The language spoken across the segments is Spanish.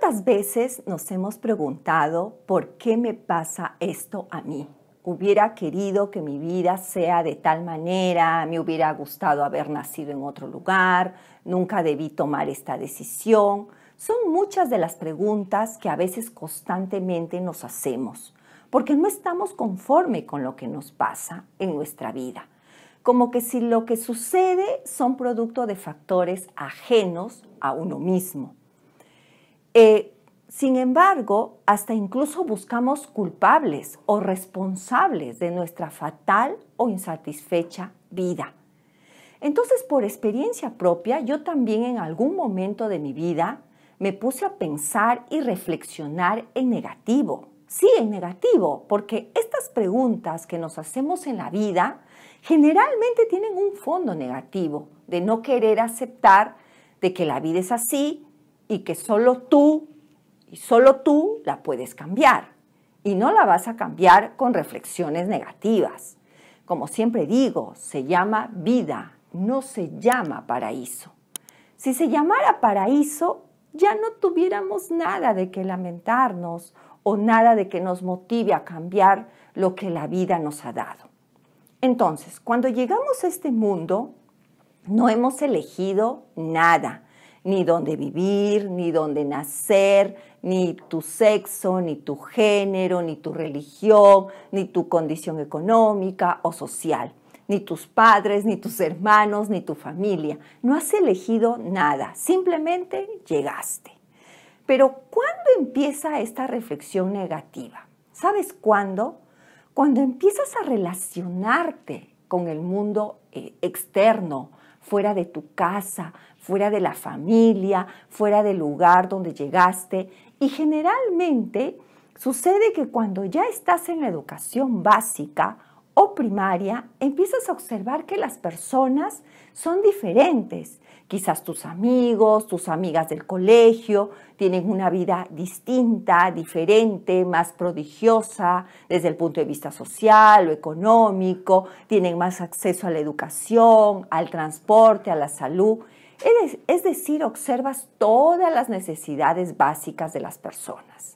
¿Cuántas veces nos hemos preguntado por qué me pasa esto a mí? Hubiera querido que mi vida sea de tal manera, me hubiera gustado haber nacido en otro lugar, nunca debí tomar esta decisión. Son muchas de las preguntas que a veces constantemente nos hacemos, porque no estamos conforme con lo que nos pasa en nuestra vida. Como que si lo que sucede son producto de factores ajenos a uno mismo. Eh, sin embargo, hasta incluso buscamos culpables o responsables de nuestra fatal o insatisfecha vida. Entonces, por experiencia propia, yo también en algún momento de mi vida me puse a pensar y reflexionar en negativo. Sí, en negativo, porque estas preguntas que nos hacemos en la vida generalmente tienen un fondo negativo de no querer aceptar de que la vida es así, y que solo tú y solo tú la puedes cambiar y no la vas a cambiar con reflexiones negativas. Como siempre digo, se llama vida, no se llama paraíso. Si se llamara paraíso, ya no tuviéramos nada de que lamentarnos o nada de que nos motive a cambiar lo que la vida nos ha dado. Entonces, cuando llegamos a este mundo, no hemos elegido nada ni dónde vivir, ni dónde nacer, ni tu sexo, ni tu género, ni tu religión, ni tu condición económica o social, ni tus padres, ni tus hermanos, ni tu familia. No has elegido nada, simplemente llegaste. Pero ¿cuándo empieza esta reflexión negativa? ¿Sabes cuándo? Cuando empiezas a relacionarte con el mundo eh, externo, fuera de tu casa, fuera de la familia, fuera del lugar donde llegaste. Y generalmente sucede que cuando ya estás en la educación básica o primaria, empiezas a observar que las personas son diferentes. Quizás tus amigos, tus amigas del colegio tienen una vida distinta, diferente, más prodigiosa desde el punto de vista social o económico, tienen más acceso a la educación, al transporte, a la salud. Es decir, observas todas las necesidades básicas de las personas.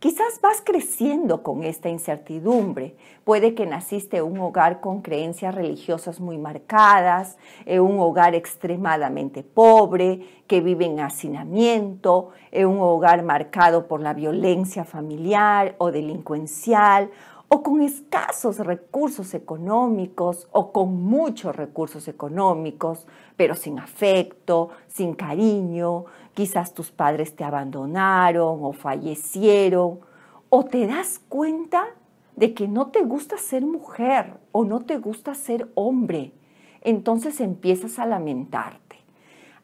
Quizás vas creciendo con esta incertidumbre. Puede que naciste en un hogar con creencias religiosas muy marcadas, en un hogar extremadamente pobre, que vive en hacinamiento, en un hogar marcado por la violencia familiar o delincuencial, o con escasos recursos económicos o con muchos recursos económicos, pero sin afecto, sin cariño, quizás tus padres te abandonaron o fallecieron, o te das cuenta de que no te gusta ser mujer o no te gusta ser hombre, entonces empiezas a lamentarte.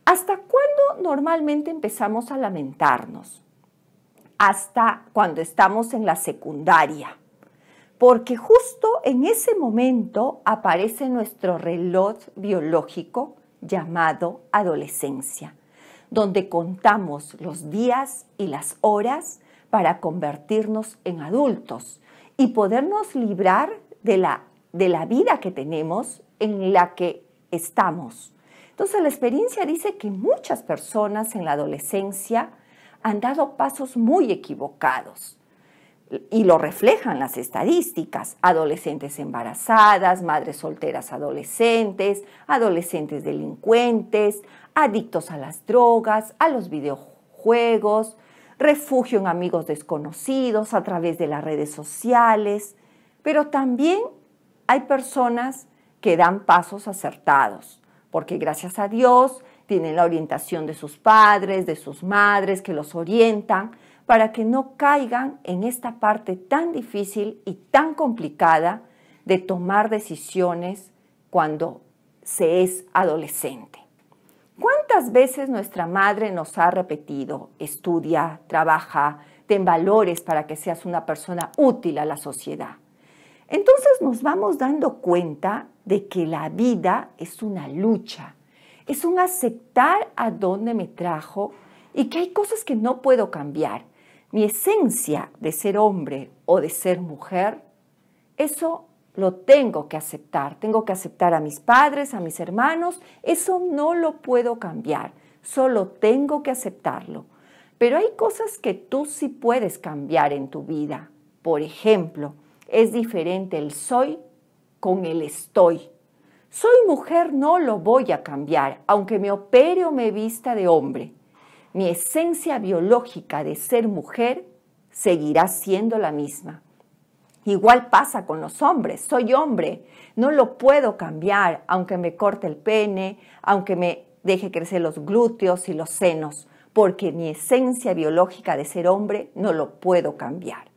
¿Hasta cuándo normalmente empezamos a lamentarnos? Hasta cuando estamos en la secundaria porque justo en ese momento aparece nuestro reloj biológico llamado adolescencia, donde contamos los días y las horas para convertirnos en adultos y podernos librar de la, de la vida que tenemos en la que estamos. Entonces la experiencia dice que muchas personas en la adolescencia han dado pasos muy equivocados y lo reflejan las estadísticas, adolescentes embarazadas, madres solteras adolescentes, adolescentes delincuentes, adictos a las drogas, a los videojuegos, refugio en amigos desconocidos a través de las redes sociales, pero también hay personas que dan pasos acertados, porque gracias a Dios tienen la orientación de sus padres, de sus madres, que los orientan, para que no caigan en esta parte tan difícil y tan complicada de tomar decisiones cuando se es adolescente. ¿Cuántas veces nuestra madre nos ha repetido, estudia, trabaja, ten valores para que seas una persona útil a la sociedad? Entonces nos vamos dando cuenta de que la vida es una lucha, es un aceptar a dónde me trajo y que hay cosas que no puedo cambiar mi esencia de ser hombre o de ser mujer, eso lo tengo que aceptar. Tengo que aceptar a mis padres, a mis hermanos. Eso no lo puedo cambiar. Solo tengo que aceptarlo. Pero hay cosas que tú sí puedes cambiar en tu vida. Por ejemplo, es diferente el soy con el estoy. Soy mujer, no lo voy a cambiar, aunque me opere o me vista de hombre mi esencia biológica de ser mujer seguirá siendo la misma. Igual pasa con los hombres, soy hombre, no lo puedo cambiar aunque me corte el pene, aunque me deje crecer los glúteos y los senos, porque mi esencia biológica de ser hombre no lo puedo cambiar.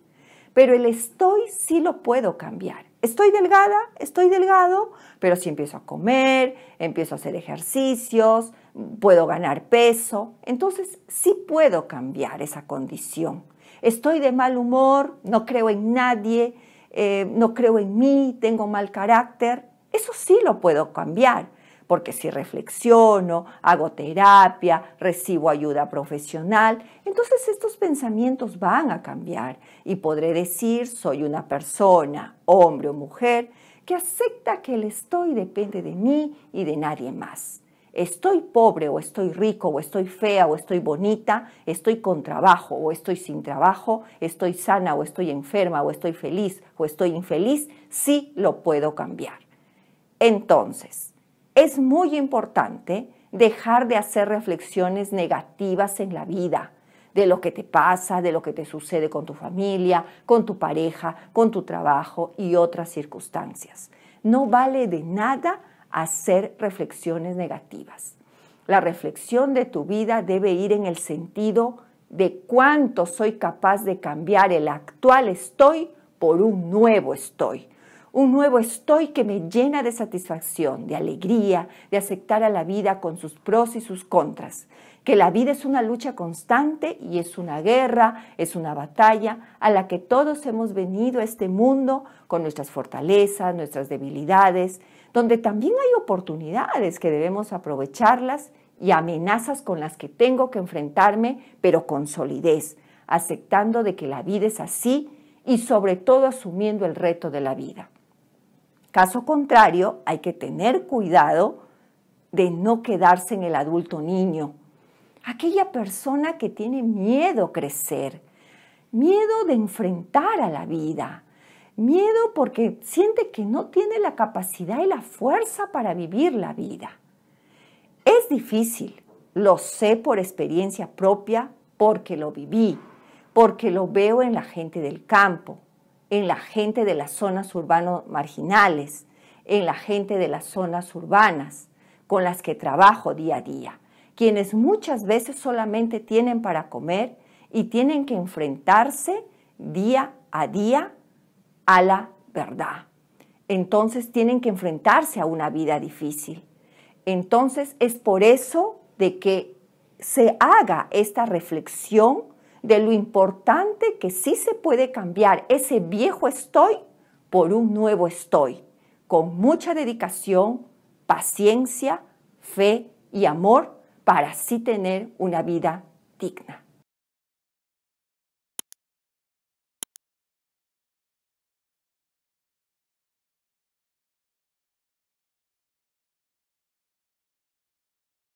Pero el estoy sí lo puedo cambiar estoy delgada, estoy delgado, pero si empiezo a comer, empiezo a hacer ejercicios, puedo ganar peso, entonces sí puedo cambiar esa condición. Estoy de mal humor, no creo en nadie, eh, no creo en mí, tengo mal carácter, eso sí lo puedo cambiar porque si reflexiono, hago terapia, recibo ayuda profesional, entonces estos pensamientos van a cambiar y podré decir soy una persona, hombre o mujer, que acepta que el estoy depende de mí y de nadie más estoy pobre o estoy rico o estoy fea o estoy bonita, estoy con trabajo o estoy sin trabajo, estoy sana o estoy enferma o estoy feliz o estoy infeliz, sí lo puedo cambiar. Entonces, es muy importante dejar de hacer reflexiones negativas en la vida, de lo que te pasa, de lo que te sucede con tu familia, con tu pareja, con tu trabajo y otras circunstancias. No vale de nada hacer reflexiones negativas. La reflexión de tu vida debe ir en el sentido de cuánto soy capaz de cambiar el actual estoy por un nuevo estoy un nuevo estoy que me llena de satisfacción, de alegría, de aceptar a la vida con sus pros y sus contras, que la vida es una lucha constante y es una guerra, es una batalla a la que todos hemos venido a este mundo con nuestras fortalezas, nuestras debilidades, donde también hay oportunidades que debemos aprovecharlas y amenazas con las que tengo que enfrentarme, pero con solidez, aceptando de que la vida es así y sobre todo asumiendo el reto de la vida. Caso contrario, hay que tener cuidado de no quedarse en el adulto niño. Aquella persona que tiene miedo a crecer, miedo de enfrentar a la vida, miedo porque siente que no tiene la capacidad y la fuerza para vivir la vida. Es difícil, lo sé por experiencia propia, porque lo viví, porque lo veo en la gente del campo, en la gente de las zonas urbanos marginales, en la gente de las zonas urbanas con las que trabajo día a día, quienes muchas veces solamente tienen para comer y tienen que enfrentarse día a día a la verdad. Entonces tienen que enfrentarse a una vida difícil. Entonces es por eso de que se haga esta reflexión de lo importante que sí se puede cambiar ese viejo estoy por un nuevo estoy, con mucha dedicación, paciencia, fe y amor para así tener una vida digna.